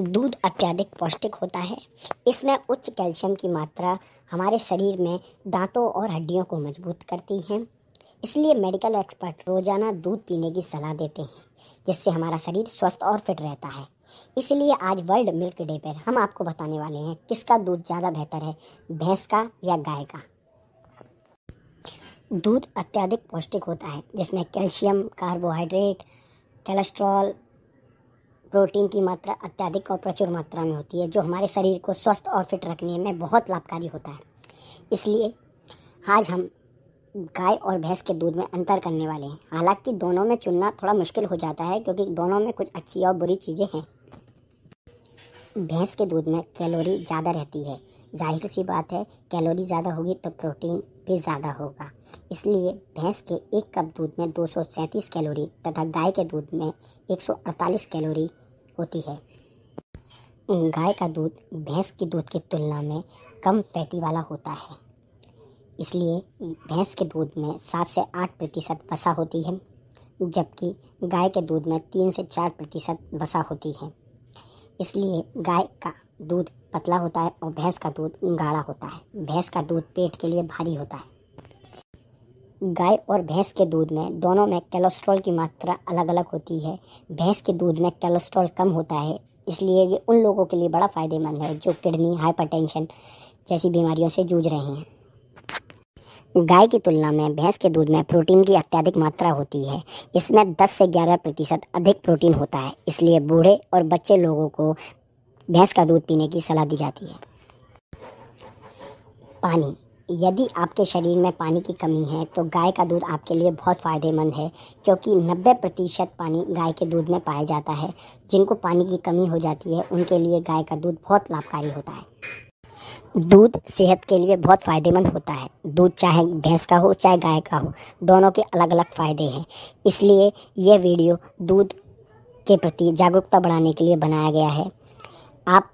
दूध अत्यधिक पौष्टिक होता है इसमें उच्च कैल्शियम की मात्रा हमारे शरीर में दांतों और हड्डियों को मजबूत करती है इसलिए मेडिकल एक्सपर्ट रोज़ाना दूध पीने की सलाह देते हैं जिससे हमारा शरीर स्वस्थ और फिट रहता है इसलिए आज वर्ल्ड मिल्क डे पर हम आपको बताने वाले हैं किसका दूध ज़्यादा बेहतर है भैंस का या गाय का दूध अत्यधिक पौष्टिक होता है जिसमें कैल्शियम कार्बोहाइड्रेट कोलेस्ट्रॉल प्रोटीन की मात्रा अत्यधिक और प्रचुर मात्रा में होती है जो हमारे शरीर को स्वस्थ और फिट रखने में बहुत लाभकारी होता है इसलिए आज हम गाय और भैंस के दूध में अंतर करने वाले हैं हालांकि दोनों में चुनना थोड़ा मुश्किल हो जाता है क्योंकि दोनों में कुछ अच्छी और बुरी चीज़ें हैं भैंस के दूध में कैलोरी ज़्यादा रहती है जाहिर सी बात है कैलोरी ज़्यादा होगी तो प्रोटीन भी ज़्यादा होगा इसलिए भैंस के एक कप दूध में दो कैलोरी तथा गाय के दूध में एक कैलोरी होती है गाय का दूध भैंस के दूध की तुलना में कम फैटी वाला होता है इसलिए भैंस के दूध में सात से आठ प्रतिशत वसा होती है जबकि गाय के दूध में तीन से चार प्रतिशत वसा होती है इसलिए गाय का दूध पतला होता है और भैंस का दूध गाढ़ा होता है भैंस का दूध पेट के लिए भारी होता है गाय और भैंस के दूध में दोनों में कैलेस्ट्रॉल की मात्रा अलग अलग होती है भैंस के दूध में कैलेस्ट्रॉल कम होता है इसलिए ये उन लोगों के लिए बड़ा फ़ायदेमंद है जो किडनी हाइपरटेंशन जैसी बीमारियों से जूझ रहे हैं गाय की तुलना में भैंस के दूध में प्रोटीन की अत्यधिक मात्रा होती है इसमें 10 से 11 प्रतिशत अधिक प्रोटीन होता है इसलिए बूढ़े और बच्चे लोगों को भैंस का दूध पीने की सलाह दी जाती है पानी यदि आपके शरीर में पानी की कमी है तो गाय का दूध आपके लिए बहुत फ़ायदेमंद है क्योंकि 90 प्रतिशत पानी गाय के दूध में पाया जाता है जिनको पानी की कमी हो जाती है उनके लिए गाय का दूध बहुत लाभकारी होता है दूध सेहत के लिए बहुत फ़ायदेमंद होता है दूध चाहे भैंस का हो चाहे गाय का हो दोनों के अलग अलग फ़ायदे हैं इसलिए यह वीडियो दूध के प्रति जागरूकता बढ़ाने के लिए बनाया गया है आप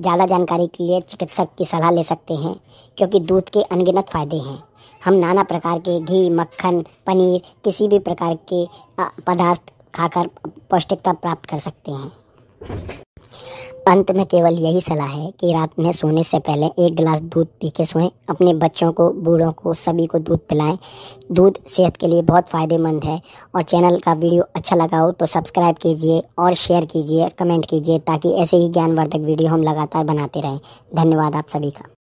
ज़्यादा जानकारी के लिए चिकित्सक की सलाह ले सकते हैं क्योंकि दूध के अनगिनत फायदे हैं हम नाना प्रकार के घी मक्खन पनीर किसी भी प्रकार के पदार्थ खाकर पौष्टिकता प्राप्त कर सकते हैं अंत में केवल यही सलाह है कि रात में सोने से पहले एक गिलास दूध पी के सोएं अपने बच्चों को बूढ़ों को सभी को दूध पिलाएं दूध सेहत के लिए बहुत फ़ायदेमंद है और चैनल का वीडियो अच्छा लगा हो तो सब्सक्राइब कीजिए और शेयर कीजिए कमेंट कीजिए ताकि ऐसे ही ज्ञानवर्धक वीडियो हम लगातार बनाते रहें धन्यवाद आप सभी का